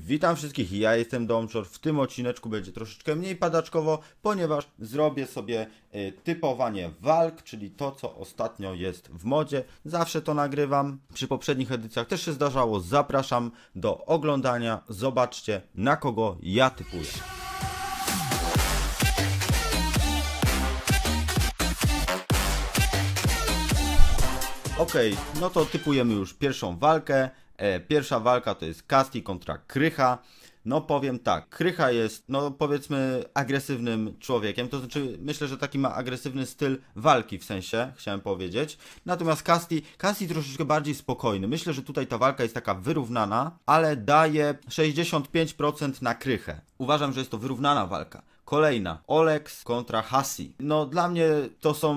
Witam wszystkich, ja jestem Domczor. W tym odcineczku będzie troszeczkę mniej padaczkowo, ponieważ zrobię sobie e, typowanie walk, czyli to, co ostatnio jest w modzie. Zawsze to nagrywam. Przy poprzednich edycjach też się zdarzało. Zapraszam do oglądania. Zobaczcie, na kogo ja typuję. Ok, no to typujemy już pierwszą walkę. E, pierwsza walka to jest Kasti kontra Krycha. No powiem tak, Krycha jest, no powiedzmy, agresywnym człowiekiem, to znaczy myślę, że taki ma agresywny styl walki w sensie, chciałem powiedzieć. Natomiast Kasti, Kasti troszeczkę bardziej spokojny. Myślę, że tutaj ta walka jest taka wyrównana, ale daje 65% na Krychę. Uważam, że jest to wyrównana walka. Kolejna, Olex kontra Hasi. No dla mnie to są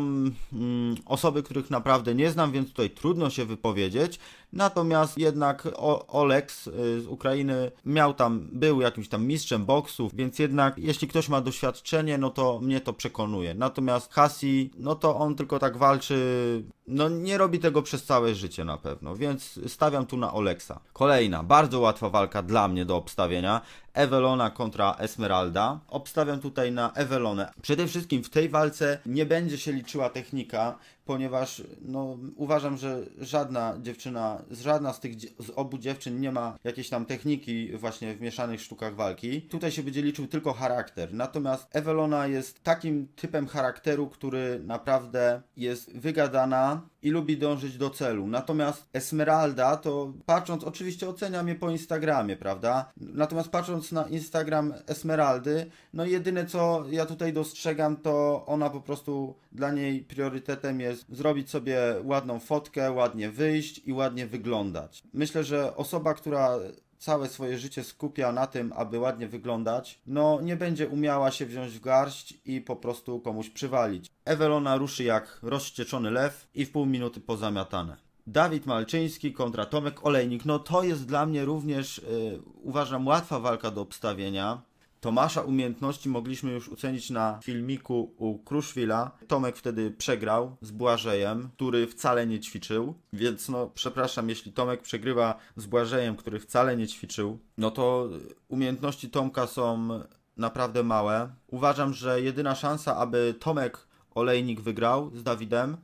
mm, osoby, których naprawdę nie znam, więc tutaj trudno się wypowiedzieć. Natomiast jednak o Olex y, z Ukrainy miał tam, był jakimś tam mistrzem boksów, więc jednak jeśli ktoś ma doświadczenie, no to mnie to przekonuje. Natomiast Hasi, no to on tylko tak walczy, no nie robi tego przez całe życie na pewno, więc stawiam tu na Oleksa. Kolejna, bardzo łatwa walka dla mnie do obstawienia. Evelona kontra Esmeralda. Obstawiam tutaj na Ewelonę. Przede wszystkim w tej walce nie będzie się liczyła technika, ponieważ no, uważam, że żadna dziewczyna, żadna z tych z obu dziewczyn nie ma jakiejś tam techniki właśnie w mieszanych sztukach walki. Tutaj się będzie liczył tylko charakter. Natomiast Evelona jest takim typem charakteru, który naprawdę jest wygadana i lubi dążyć do celu. Natomiast Esmeralda to patrząc, oczywiście oceniam je po Instagramie, prawda? Natomiast patrząc na Instagram Esmeraldy, no jedyne co ja tutaj dostrzegam, to ona po prostu dla niej priorytetem jest zrobić sobie ładną fotkę, ładnie wyjść i ładnie wyglądać. Myślę, że osoba, która całe swoje życie skupia na tym, aby ładnie wyglądać, no nie będzie umiała się wziąć w garść i po prostu komuś przywalić. Ewelona ruszy jak rozścieczony lew i w pół minuty pozamiatane. Dawid Malczyński kontra Tomek Olejnik. No to jest dla mnie również, yy, uważam, łatwa walka do obstawienia. Tomasza umiejętności mogliśmy już ocenić na filmiku u Kruszwila. Tomek wtedy przegrał z Błażejem, który wcale nie ćwiczył, więc no przepraszam, jeśli Tomek przegrywa z Błażejem, który wcale nie ćwiczył, no to umiejętności Tomka są naprawdę małe. Uważam, że jedyna szansa, aby Tomek Olejnik wygrał z Dawidem,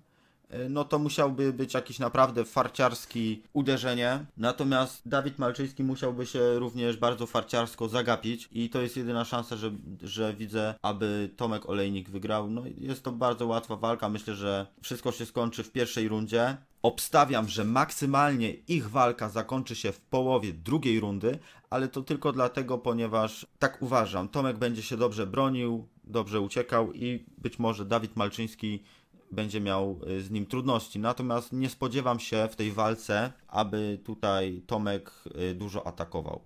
E, no to musiałby być jakiś naprawdę farciarski uderzenie. Natomiast Dawid Malczyński musiałby się również bardzo farciarsko zagapić i to jest jedyna szansa, że, że widzę, aby Tomek Olejnik wygrał. No jest to bardzo łatwa walka. Myślę, że wszystko się skończy w pierwszej rundzie. Obstawiam, że maksymalnie ich walka zakończy się w połowie drugiej rundy, ale to tylko dlatego, ponieważ tak uważam. Tomek będzie się dobrze bronił, dobrze uciekał i być może Dawid Malczyński będzie miał y, z nim trudności. Natomiast nie spodziewam się w tej walce, aby tutaj Tomek y, dużo atakował.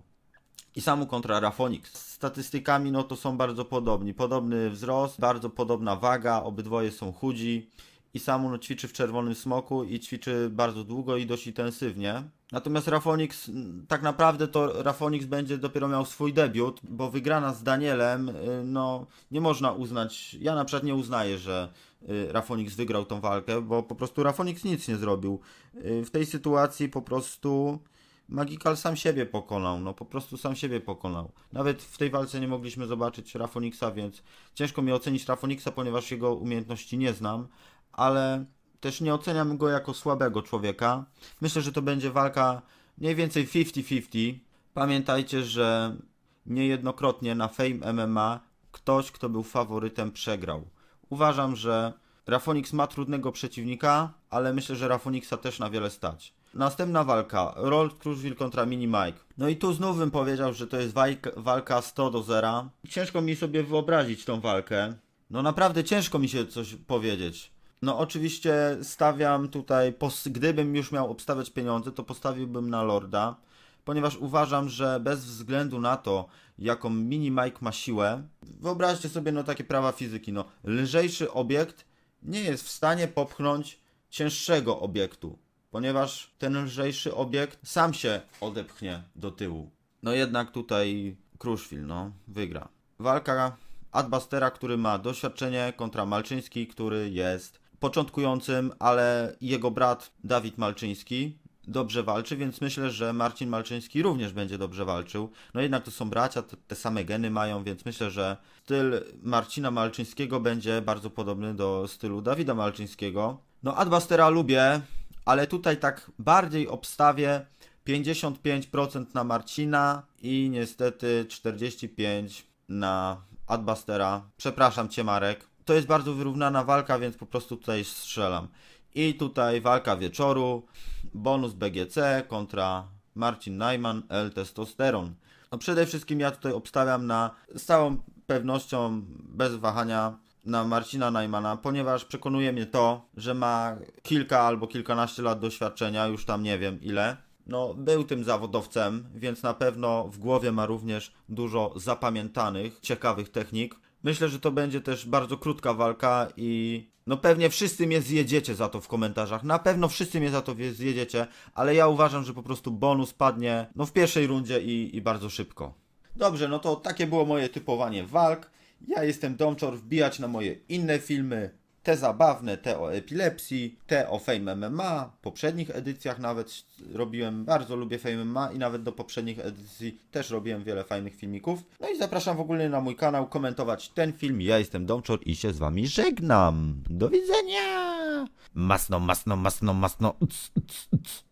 I samu kontra Rafonik. Z statystykami no to są bardzo podobni. Podobny wzrost, bardzo podobna waga, obydwoje są chudzi i Samun no, ćwiczy w czerwonym smoku i ćwiczy bardzo długo i dość intensywnie. Natomiast Rafonix, mm, tak naprawdę to Rafonix będzie dopiero miał swój debiut, bo wygrana z Danielem, y, no nie można uznać, ja na przykład nie uznaję, że y, Rafonix wygrał tą walkę, bo po prostu Rafonix nic nie zrobił. Y, w tej sytuacji po prostu Magical sam siebie pokonał, no po prostu sam siebie pokonał. Nawet w tej walce nie mogliśmy zobaczyć Rafoniksa, więc ciężko mi ocenić Rafoniksa, ponieważ jego umiejętności nie znam, ale też nie oceniam go jako słabego człowieka. Myślę, że to będzie walka mniej więcej 50-50. Pamiętajcie, że niejednokrotnie na Fame MMA ktoś, kto był faworytem, przegrał. Uważam, że Rafonix ma trudnego przeciwnika, ale myślę, że Rafonixa też na wiele stać. Następna walka. Roll Cruzville kontra Mini Mike. No i tu znów bym powiedział, że to jest walka 100 do 0. Ciężko mi sobie wyobrazić tą walkę. No naprawdę ciężko mi się coś powiedzieć. No oczywiście stawiam tutaj, gdybym już miał obstawiać pieniądze, to postawiłbym na Lorda, ponieważ uważam, że bez względu na to, jaką mini Mike ma siłę, wyobraźcie sobie no takie prawa fizyki, no lżejszy obiekt nie jest w stanie popchnąć cięższego obiektu, ponieważ ten lżejszy obiekt sam się odepchnie do tyłu. No jednak tutaj Kruszwil, no, wygra. Walka Adbastera, który ma doświadczenie kontra Malczyński, który jest początkującym, ale jego brat Dawid Malczyński dobrze walczy, więc myślę, że Marcin Malczyński również będzie dobrze walczył. No jednak to są bracia, te same geny mają, więc myślę, że styl Marcina Malczyńskiego będzie bardzo podobny do stylu Dawida Malczyńskiego. No Adbastera lubię, ale tutaj tak bardziej obstawię 55% na Marcina i niestety 45% na Adbastera. Przepraszam Cię Marek to jest bardzo wyrównana walka, więc po prostu tutaj strzelam. I tutaj walka wieczoru, bonus BGC kontra Marcin Najman, L-testosteron. No przede wszystkim ja tutaj obstawiam na z całą pewnością, bez wahania, na Marcina Najmana, ponieważ przekonuje mnie to, że ma kilka albo kilkanaście lat doświadczenia, już tam nie wiem ile. No, był tym zawodowcem, więc na pewno w głowie ma również dużo zapamiętanych, ciekawych technik Myślę, że to będzie też bardzo krótka walka i no pewnie wszyscy mnie zjedziecie za to w komentarzach. Na pewno wszyscy mnie za to zjedziecie, ale ja uważam, że po prostu bonus padnie no w pierwszej rundzie i, i bardzo szybko. Dobrze, no to takie było moje typowanie walk. Ja jestem Domczor, wbijać na moje inne filmy te zabawne, te o epilepsji, te o Fame MMA, w poprzednich edycjach nawet robiłem, bardzo lubię Fame MMA i nawet do poprzednich edycji też robiłem wiele fajnych filmików. No i zapraszam w ogóle na mój kanał komentować ten film. Ja jestem Domczor i się z wami żegnam. Do widzenia! Masno, masno, masno, masno. Uc, uc, uc.